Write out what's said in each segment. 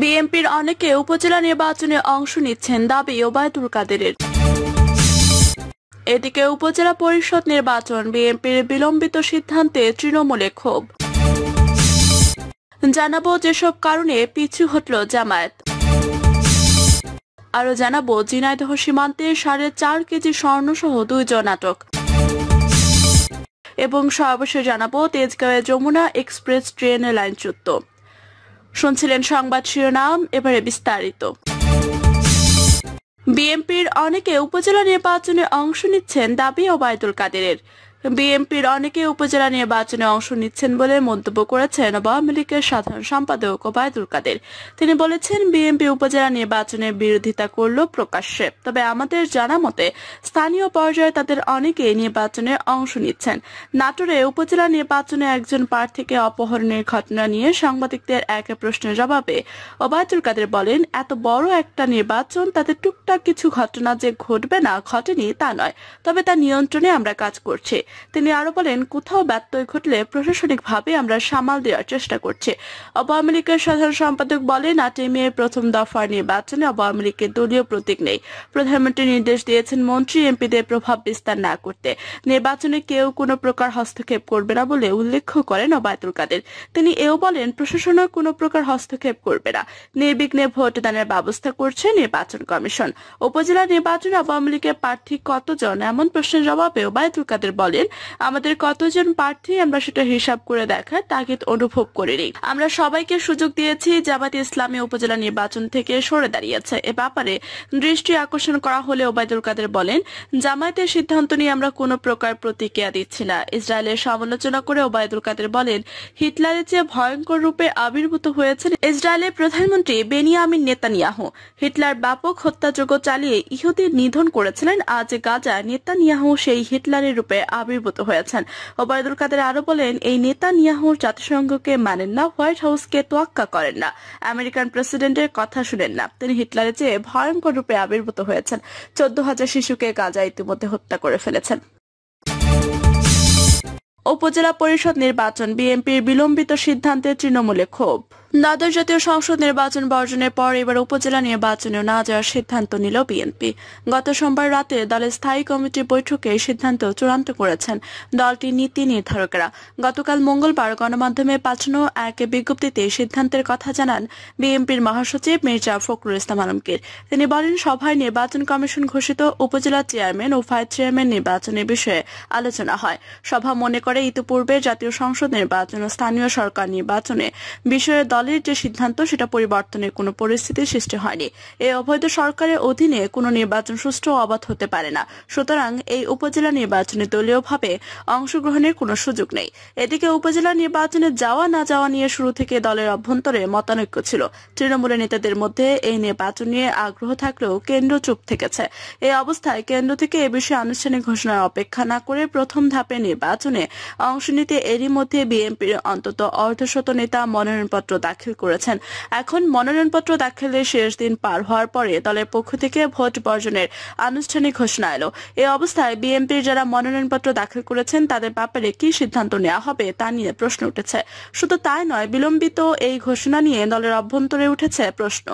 বিএনপির অনেকে উপজেলা নির্বাচনে অংশ নিচ্ছেন দাবি ওবায়দুল কাদেরের এদিকে উপজেলা পরিষদ নির্বাচন বিএনপির বিলম্বিত সিদ্ধান্তে তৃণমূলে ক্ষোভ জানাবো যেসব কারণে পিছু হটল জামায়াত আরও জানাবো জিনাইদহ সীমান্তে সাড়ে চার কেজি স্বর্ণসহ দুইজন আটক এবং সর্বশেষ জানাবো তেজগাঁওয়ে যমুনা এক্সপ্রেস ট্রেনের লাইনচ্যুত শুনছিলেন সংবাদ শিরোনাম এবারে বিস্তারিত বিএনপির অনেকে উপজেলা নির্বাচনে অংশ নিচ্ছেন দাবি ওবায়দুল কাদেরের বিএনপির অনেকে উপজেলা নির্বাচনে অংশ নিচ্ছেন বলে মন্তব্য করেছেন আওয়ামী লীগের সাধারণ সম্পাদক ওবায়দুল কাদের তিনি বলেছেন বিএনপি উপজেলা নির্বাচনে বিরোধিতা করল প্রকাশ্যে তবে আমাদের জানা মতে স্থানীয় পর্যায়ে তাদের অনেকেই নির্বাচনে অংশ নিচ্ছেন নাটোরে উপজেলা নির্বাচনে একজন প্রার্থীকে অপহরণের ঘটনা নিয়ে সাংবাদিকদের এক প্রশ্নের জবাবে ওবায়দুল কাদের বলেন এত বড় একটা নির্বাচন তাতে টুকটাক কিছু ঘটনা যে ঘটবে না ঘটেনি তা নয় তবে তা নিয়ন্ত্রণে আমরা কাজ করছি তিনি আরো বলেন কোথাও ব্যত্যয় ঘটলে প্রশাসনিকভাবে আমরা সামাল দেওয়ার চেষ্টা করছি আওয়ামী লীগের সাধারণ সম্পাদক বলেন আটই প্রথম দফার নির্বাচনে আওয়ামী লীগের দলীয় প্রতীক নেই প্রধানমন্ত্রী নির্দেশ দিয়েছেন মন্ত্রী এমপিদের প্রভাব বিস্তার না করতে নির্বাচনে কেউ কোনো প্রকার হস্তক্ষেপ করবে না বলে উল্লেখ করেন অবায়তুল কাদের তিনি এও বলেন প্রশাসনও কোনো প্রকার হস্তক্ষেপ করবে না নির্বিঘ্নে ভোটদানের ব্যবস্থা করছে নির্বাচন কমিশন উপজেলা নির্বাচনে আওয়ামী লীগের প্রার্থী কতজন এমন প্রশ্নের জবাবে ওবায়দুল কাদের বলেন দিন আমাদের কতজন প্রার্থী আমরা সেটা হিসাব করে দেখার তাগিদ অনুভব করিনি আমরা সবাইকে সুযোগ দিয়েছি জামাত ইসলামী উপজেলা নির্বাচন থেকে সরে দাঁড়িয়েছে এ ব্যাপারে দৃষ্টি আকর্ষণ করা হলে ওবায়দুল কাদের বলেন জামায়াতের সিদ্ধান্ত নিয়ে আমরা কোনো প্রকার প্রতিক্রিয়া দিচ্ছি না ইসরায়েলের সমালোচনা করে ওবায়দুল কাদের বলেন হিটলারের চেয়ে ভয়ঙ্কর রূপে আবির্ভূত হয়েছেন ইসরায়েলের প্রধানমন্ত্রী বেনিয়ামিন নেতানিয়াহু হিটলার ব্যাপক হত্যাযজ্ঞ চালিয়ে ইহুদি নিধন করেছিলেন আজ গাজা নেতানিয়াহু সেই হিটলারের রূপে আবির্ভূত আবির্ভূত হয়েছেন ওবায়দুল কাদের আরো বলেন এই নেতা নিয়াহুর জাতিসংঘকে মানেন না হোয়াইট হাউসকে তোয়াক্কা করেন না আমেরিকান প্রেসিডেন্টের কথা শুনেন না তিনি হিটলারের চেয়ে ভয়ঙ্কর রূপে আবির্ভূত হয়েছেন চোদ্দ হাজার শিশুকে গাজা ইতিমধ্যে হত্যা করে ফেলেছেন উপজেলা পরিষদ নির্বাচন বিএনপির বিলম্বিত সিদ্ধান্তে তৃণমূলে ক্ষোভ দ্বাদশ জাতীয় সংসদ নির্বাচন বর্জনের পর এবার উপজেলা নির্বাচনেও না যাওয়ার সিদ্ধান্ত নিল বিএনপি গত সোমবার রাতে দলের স্থায়ী কমিটির বৈঠকে সিদ্ধান্ত চূড়ান্ত করেছেন দলটির নীতি নির্ধারকেরা গতকাল মঙ্গলবার গণমাধ্যমে পাঠানো এক বিজ্ঞপ্তিতে সিদ্ধান্তের কথা জানান বিএনপির মহাসচিব মির্জা ফখরুল ইসলাম আলমগীর তিনি বলেন সভায় নির্বাচন কমিশন ঘোষিত উপজেলা চেয়ারম্যান ও ভাইস চেয়ারম্যান নির্বাচনের বিষয়ে আলোচনা হয় সভা মনে করে ইতিপূর্বে জাতীয় সংসদ নির্বাচন ও স্থানীয় সরকার নির্বাচনে বিষয়ে দল দলের যে সিদ্ধান্ত সেটা পরিবর্তনের কোনো পরিস্থিতি সৃষ্টি হয়নি এই অবৈধ সরকারের অধীনে কোনো নির্বাচন সুষ্ঠু অবাধ হতে পারে না সুতরাং এই উপজেলা নির্বাচনে দলীয়ভাবে অংশগ্রহণের কোনো সুযোগ নেই এদিকে উপজেলা নির্বাচনে যাওয়া না যাওয়া নিয়ে শুরু থেকে দলের অভ্যন্তরে মতানৈক্য ছিল তৃণমূলের নেতাদের মধ্যে এই নির্বাচন নিয়ে আগ্রহ থাকলেও কেন্দ্র চুপ থেকেছে এই অবস্থায় কেন্দ্র থেকে এ বিষয়ে আনুষ্ঠানিক ঘোষণার অপেক্ষা না করে প্রথম ধাপে নির্বাচনে অংশ নিতে এরই মধ্যে বিএনপির অন্তত অর্ধশত নেতা মনোনয়নপত্র দাখিল করেছেন এখন মনোনয়নপত্র দাখিলের শেষ দিন পার হওয়ার পরে দলের পক্ষ থেকে ভোট বর্জনের আনুষ্ঠানিক ঘোষণা এলো এই অবস্থায় বিএনপির যারা মনোনয়নপত্র দাখিল করেছেন তাদের ব্যাপারে কি সিদ্ধান্ত নেওয়া হবে তা নিয়ে প্রশ্ন উঠেছে শুধু তাই নয় বিলম্বিত এই ঘোষণা নিয়ে দলের অভ্যন্তরে উঠেছে প্রশ্ন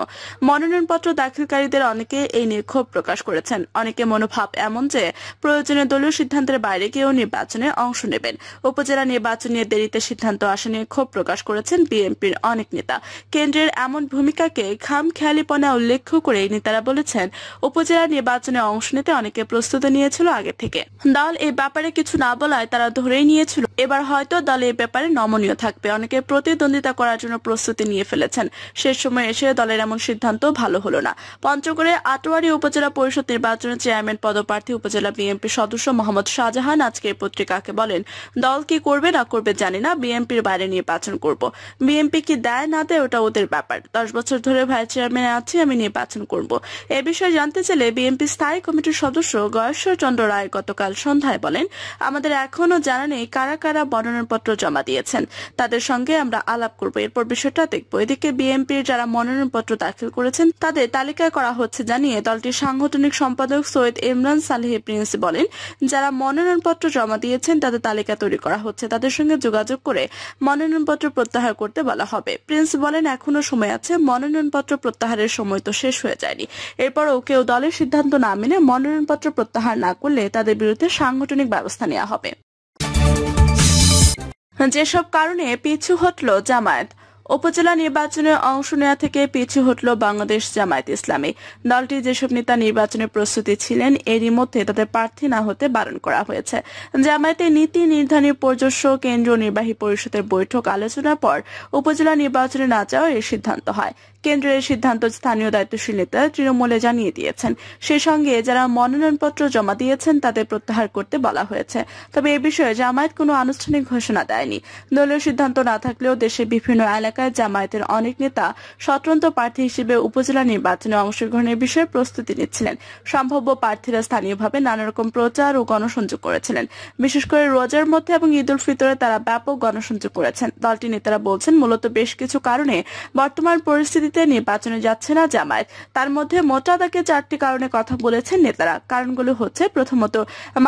মনোনয়নপত্র দাখিলকারীদের অনেকে এই নিয়ে ক্ষোভ প্রকাশ করেছেন অনেকে মনোভাব এমন যে প্রয়োজনে দলীয় সিদ্ধান্তের বাইরে গিয়েও নির্বাচনে অংশ নেবেন উপজেলা নির্বাচন নিয়ে দেরিতে সিদ্ধান্ত আসা নিয়ে ক্ষোভ প্রকাশ করেছেন বিএনপির অনেক অনেক নেতা কেন্দ্রের এমন ভূমিকাকে খাম খেয়ালিপনা উল্লেখ করে নেতারা বলেছেন উপজেলা নির্বাচনে অংশ নিতে অনেকে প্রস্তুতি নিয়েছিল আগে থেকে দল এই ব্যাপারে কিছু না বলায় তারা ধরেই নিয়েছিল এবার হয়তো দল এই ব্যাপারে নমনীয় থাকবে অনেকে প্রতিদ্বন্দ্বিতা করার জন্য প্রস্তুতি নিয়ে ফেলেছেন সে সময় এসে দলের এমন সিদ্ধান্ত ভালো হলো না পঞ্চগড়ে আটোয়ারি উপজেলা পরিষদ নির্বাচনের চেয়ারম্যান পদপ্রার্থী উপজেলা বিএনপি সদস্য মোহাম্মদ শাহজাহান আজকে পত্রিকাকে বলেন দল কি করবে না করবে জানি না বিএনপির বাইরে নির্বাচন করব বিএনপি কি দেয় দেয় না দেয় ওটা ওদের ব্যাপার দশ বছর ধরে ভাইস চেয়ারম্যান আছি আমি নির্বাচন করব এ বিষয়ে জানতে চাইলে বিএনপি স্থায়ী কমিটির সদস্য গয়েশ্বর চন্দ্র রায় গতকাল সন্ধ্যায় বলেন আমাদের এখনও জানা নেই কারা কারা মনোনয়নপত্র জমা দিয়েছেন তাদের সঙ্গে আমরা আলাপ করব এরপর বিষয়টা দেখব এদিকে বিএনপির যারা মনোনয়নপত্র দাখিল করেছেন তাদের তালিকা করা হচ্ছে জানিয়ে দলটির সাংগঠনিক সম্পাদক সৈয়দ ইমরান সালেহ প্রিন্স বলেন যারা মনোনয়নপত্র জমা দিয়েছেন তাদের তালিকা তৈরি করা হচ্ছে তাদের সঙ্গে যোগাযোগ করে মনোনয়নপত্র প্রত্যাহার করতে বলা হবে প্রিন্স বলেন এখনো সময় আছে মনোনয়নপত্র প্রত্যাহারের সময় তো শেষ হয়ে যায়নি এরপরও কেউ দলের সিদ্ধান্ত না মেনে মনোনয়নপত্র প্রত্যাহার না করলে তাদের বিরুদ্ধে সাংগঠনিক ব্যবস্থা নেওয়া হবে যেসব কারণে পিছু হটল জামায়াত উপজেলা নির্বাচনে অংশ নেওয়া থেকে পিছু হটল বাংলাদেশ জামায়াত ইসলামী দলটি যেসব নেতা নির্বাচনের প্রস্তুতি ছিলেন এরই মধ্যে তাদের প্রার্থী না হতে বারণ করা হয়েছে জামায়াতের নীতি নির্ধারণী পর্যবেক্ষক কেন্দ্রীয় নির্বাহী পরিষদের বৈঠক আলোচনার পর উপজেলা নির্বাচনে না যাওয়ার এই সিদ্ধান্ত হয় কেন্দ্রের সিদ্ধান্ত স্থানীয় দায়িত্বশীল নেতা তৃণমূলে জানিয়ে দিয়েছেন সে সঙ্গে যারা মনোনয়নপত্র জমা দিয়েছেন তাদের প্রত্যাহার করতে বলা হয়েছে তবে এ বিষয়ে জামায়াত কোনো আনুষ্ঠানিক ঘোষণা দেয়নি দলীয় সিদ্ধান্ত না থাকলেও দেশের বিভিন্ন এলাকা এলাকায় জামায়াতের অনেক নেতা স্বতন্ত্র প্রার্থী হিসেবে উপজেলা নির্বাচনে অংশগ্রহণের বিষয়ে প্রস্তুতি নিচ্ছিলেন সম্ভাব্য প্রার্থীরা স্থানীয়ভাবে নানা রকম প্রচার ও গণসংযোগ করেছিলেন বিশেষ করে রোজার মধ্যে এবং ঈদ উল ফিতরে তারা ব্যাপক গণসংযোগ করেছেন দলটির নেতারা বলছেন মূলত বেশ কিছু কারণে বর্তমান পরিস্থিতিতে নির্বাচনে যাচ্ছে না জামায়াত তার মধ্যে মোটাদাকে চারটি কারণে কথা বলেছেন নেতারা কারণগুলো হচ্ছে প্রথমত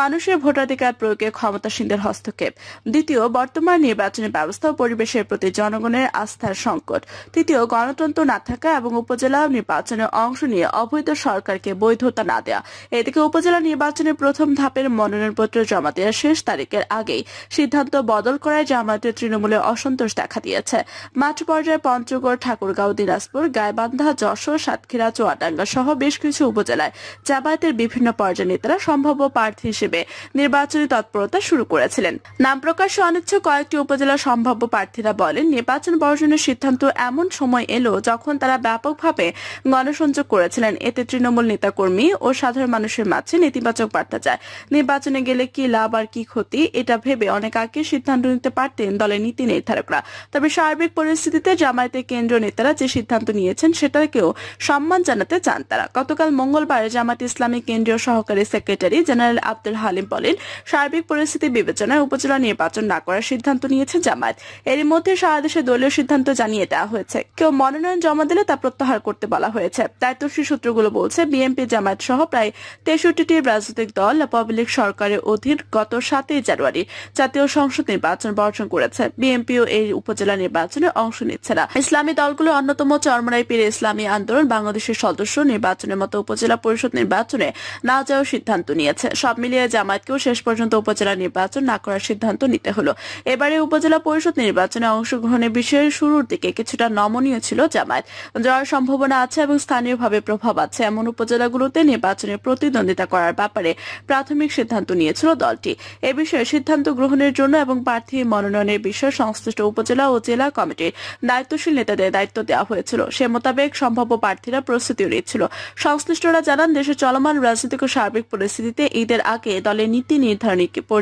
মানুষের ভোটাধিকার প্রয়োগে ক্ষমতাসীনদের হস্তক্ষেপ দ্বিতীয় বর্তমান নির্বাচনী ব্যবস্থা ও পরিবেশের প্রতি জনগণের আস্থা সংস্থার সংকট তৃতীয় গণতন্ত্র না থাকা এবং উপজেলা নির্বাচনে অংশ নিয়ে অবৈধ সরকারকে বৈধতা না দেয়া এদিকে উপজেলা নির্বাচনের প্রথম ধাপের মনোনয়নপত্র জমা দেওয়ার শেষ তারিখের আগেই সিদ্ধান্ত বদল করায় জামায়াতের তৃণমূলে অসন্তোষ দেখা দিয়েছে মাঠ পর্যায়ে পঞ্চগড় ঠাকুরগাঁও দিনাজপুর গাইবান্ধা যশোর সাতক্ষীরা চুয়াডাঙ্গা সহ বেশ কিছু উপজেলায় জামায়াতের বিভিন্ন পর্যায়ে নেতারা সম্ভাব্য প্রার্থী হিসেবে নির্বাচনী তৎপরতা শুরু করেছিলেন নাম প্রকাশে অনিচ্ছুক কয়েকটি উপজেলা সম্ভাব্য প্রার্থীরা বলেন নির্বাচন বর্জন আন্দোলনের সিদ্ধান্ত এমন সময় এলো যখন তারা ব্যাপকভাবে গণসংযোগ করেছিলেন এতে তৃণমূল নেতাকর্মী ও সাধারণ মানুষের মাঝে নেতিবাচক বার্তা যায় নির্বাচনে গেলে কি লাভ আর কি ক্ষতি এটা ভেবে অনেক আগে সিদ্ধান্ত নিতে পারতেন দলের নীতি নির্ধারকরা তবে সার্বিক পরিস্থিতিতে জামায়াতের কেন্দ্রীয় নেতারা যে সিদ্ধান্ত নিয়েছেন সেটাকেও সম্মান জানাতে চান তারা গতকাল মঙ্গলবার জামাত ইসলামী কেন্দ্রীয় সহকারী সেক্রেটারি জেনারেল আব্দুল হালিম বলেন সার্বিক পরিস্থিতি বিবেচনায় উপজেলা নির্বাচন না করার সিদ্ধান্ত নিয়েছে জামায়াত এর মধ্যে সারা দেশে দলীয় সিদ্ধান্ত সিদ্ধান্ত জানিয়ে দেওয়া হয়েছে কেউ মনোনয়ন জমা দিলে তা প্রত্যাহার করতে বলা হয়েছে দায়িত্বশীল সূত্রগুলো বলছে বিএনপি জামায়াত সহ প্রায় তেষট্টিটি রাজনৈতিক দল পাবলিক সরকারের অধীন গত সাতই জানুয়ারি জাতীয় সংসদ নির্বাচন বর্জন করেছে বিএনপিও এই উপজেলা নির্বাচনে অংশ নিচ্ছে না ইসলামী দলগুলো অন্যতম চরমরাই পীর ইসলামী আন্দোলন বাংলাদেশের সদস্য নির্বাচনের মতো উপজেলা পরিষদ নির্বাচনে না যাওয়ার সিদ্ধান্ত নিয়েছে সব মিলিয়ে জামায়াতকেও শেষ পর্যন্ত উপজেলা নির্বাচন না করার সিদ্ধান্ত নিতে হলো এবারে উপজেলা পরিষদ নির্বাচনে অংশগ্রহণের বিষয়ে শুরুর দিকে কিছুটা নমনীয় ছিল জামায়াত জয়ের সম্ভাবনা আছে এবং স্থানীয়ভাবে প্রভাব আছে এমন উপজেলাগুলোতে নির্বাচনে প্রতিদ্বন্দ্বিতা করার ব্যাপারে প্রাথমিক সিদ্ধান্ত নিয়েছিল দলটি এ বিষয়ে সিদ্ধান্ত গ্রহণের জন্য এবং প্রার্থী মনোনয়নের বিষয়ে সংশ্লিষ্ট উপজেলা ও জেলা কমিটির দায়িত্বশীল নেতাদের দায়িত্ব দেওয়া হয়েছিল সে মোতাবেক সম্ভাব্য প্রার্থীরা প্রস্তুতিও নিচ্ছিল সংশ্লিষ্টরা জানান দেশে চলমান রাজনৈতিক ও সার্বিক পরিস্থিতিতে ঈদের আগে দলের নীতি নির্ধারণী পর্যন্ত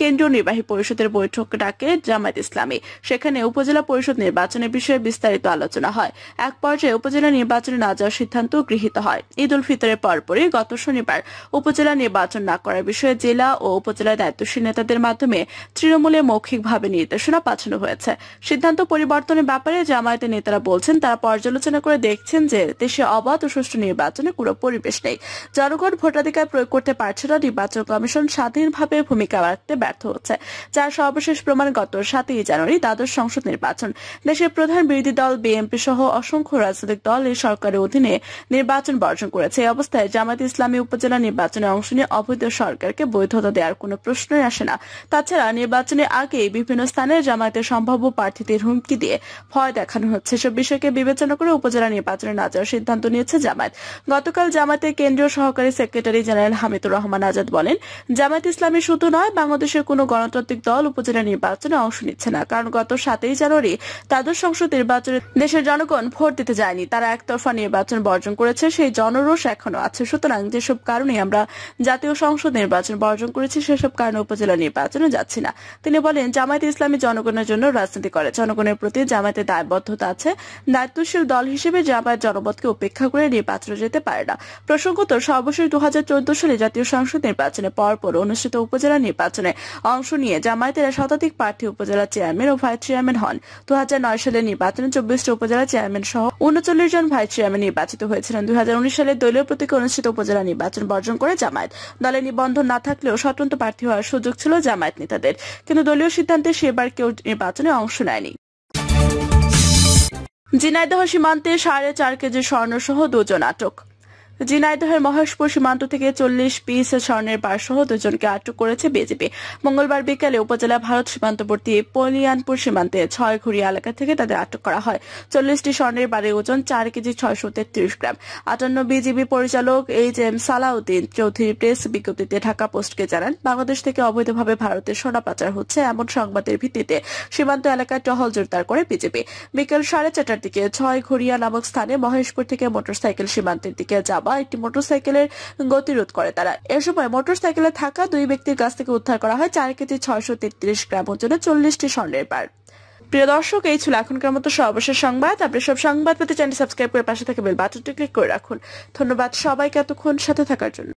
কেন্দ্রীয় নির্বাহী পরিষদের বৈঠক ডাকে জামায়াত ইসলামী সেখানে উপজেলা পরিষদ নির্বাচনের বিষয়ে বিস্তারিত আলোচনা হয় এক পর্যায়ে উপজেলা নির্বাচনে না যাওয়ার সিদ্ধান্ত গৃহীত হয় ঈদ উল ফিতরের পরপরই গত শনিবার উপজেলা নির্বাচন না করার বিষয়ে জেলা ও উপজেলা দায়িত্বশীল নেতাদের মাধ্যমে তৃণমূলে মৌখিকভাবে নির্দেশনা পাঠানো হয়েছে সিদ্ধান্ত পরিবর্তনের ব্যাপারে জামায়াতের নেতারা বলছেন তারা পর্যালোচনা করে দেখছেন যে দেশে অবাধ ও সুষ্ঠু নির্বাচনে কোনো পরিবেশ নেই জনগণ ভোটাধিকার প্রয়োগ করতে পারছে না নির্বাচন কমিশন স্বাধীনভাবে ভূমিকা রাখতে ব্যর্থ হচ্ছে যার সর্বশেষ প্রমাণ গত সাতই জানুয়ারি দ্বাদশ সংসদ নির্বাচন দেশের প্রধান বিরোধী দল বিএনপি সহ অসংখ্য রাজনৈতিক দল এই সরকারের অধীনে নির্বাচন বর্জন করেছে এই অবস্থায় জামাত ইসলামী উপজেলা নির্বাচনে অংশ নিয়ে অবৈধ সরকারকে বৈধতা দেওয়ার কোন প্রশ্নই আসে না তাছাড়া নির্বাচনের আগে বিভিন্ন স্থানে জামায়াতের সম্ভাব্য প্রার্থীদের হুমকি দিয়ে ভয় দেখানো হচ্ছে সব বিষয়কে বিবেচনা করে উপজেলা নির্বাচনে না যাওয়ার সিদ্ধান্ত নিয়েছে জামায়াত গতকাল জামাতের কেন্দ্রীয় সহকারী সেক্রেটারি জেনারেল হামিদুর রহমান আজাদ বলেন জামায়াত ইসলামী শুধু নয় বাংলাদেশের কোন গণতান্ত্রিক দল উপজেলা নির্বাচনে অংশ নিচ্ছে না কারণ গত সাতই জানুয়ারি দ্বাদশ সংসদ নির্বাচনে দেশের জনগণ ভোট দিতে যায়নি তারা একতরফা নির্বাচন বর্জন করেছে সেই জনরোষ এখনো আছে সুতরাং যেসব কারণে আমরা জাতীয় সংসদ নির্বাচন বর্জন করেছি সেসব কারণে উপজেলা নির্বাচনে যাচ্ছি না তিনি বলেন জামায়াত ইসলামী জনগণের জন্য রাজনীতি করে জনগণের প্রতি জামায়াতের দায়বদ্ধতা আছে দায়িত্বশীল দল হিসেবে জামায়াত জনপদকে উপেক্ষা করে নির্বাচনে যেতে পারে না প্রসঙ্গত সর্বশেষ দু সালে জাতীয় সংসদ নির্বাচনে পরপর অনুষ্ঠিত উপজেলা নির্বাচনে অংশ নিয়ে জামায়াতের শতাধিক প্রার্থী উপজেলা চেয়ারম্যান ও ভাইস চেয়ারম্যান হন দু হাজার সালে নির্বাচনে চব্বিশটি উপজেলা চেয়ারম্যান সহ উনচল্লিশ জন ভাইস চেয়ারম্যান নির্বাচিত হয়েছিলেন দুই সালে দলীয় প্রতীকে অনুষ্ঠিত উপজেলা নির্বাচন বর্জন করে জামায়াত দলে নিবন্ধন না থাকলেও স্বতন্ত্র প্রার্থী হওয়ার সুযোগ ছিল জামায়াত নেতাদের কিন্তু দলীয় সিদ্ধান্তে সেবার কেউ নির্বাচনে অংশ নেয়নি জিনাইদহ সীমান্তে সাড়ে চার কেজি স্বর্ণ সহ দুজন আটক ঝিনাইদহের মহেশপুর সীমান্ত থেকে চল্লিশ পিস স্বর্ণের পারসহ দুজনকে আটক করেছে বিজেপি মঙ্গলবার বিকেলে উপজেলা ভারত সীমান্তবর্তী পলিয়ানপুর সীমান্তে ছয় ঘুরি এলাকা থেকে তাদের আটক করা হয় চল্লিশটি স্বর্ণের বাড়ির ওজন চার কেজি ছয়শো তেত্রিশ গ্রাম আটান্ন বিজেপি পরিচালক H M Salahuddin Chowdhury press বিজ্ঞপ্তিতে ঢাকা পোস্টকে জানান বাংলাদেশ থেকে অবৈধভাবে ভারতের সোনা পাচার হচ্ছে এমন সংবাদের ভিত্তিতে সীমান্ত এলাকায় টহল জোরদার করে বিজেপি বিকেল সাড়ে চারটার দিকে ছয় ঘুরিয়া নামক স্থানে মহেশপুর থেকে মোটরসাইকেল সীমান্তের দিকে যাওয়া কয়েকটি একটি মোটরসাইকেলের গতিরোধ করে তারা এ সময় মোটরসাইকেলে থাকা দুই ব্যক্তির কাছ থেকে উদ্ধার করা হয় চার কেজি ছয়শো তেত্রিশ গ্রাম ওজনে চল্লিশটি স্বর্ণের পার প্রিয় দর্শক এই ছিল এখনকার মতো সর্বশেষ সংবাদ আপনি সব সংবাদ পেতে চ্যানেল সাবস্ক্রাইব করে পাশে থেকে বেল বাটনটি ক্লিক করে রাখুন ধন্যবাদ সবাইকে এতক্ষণ সাথে থাকার জন্য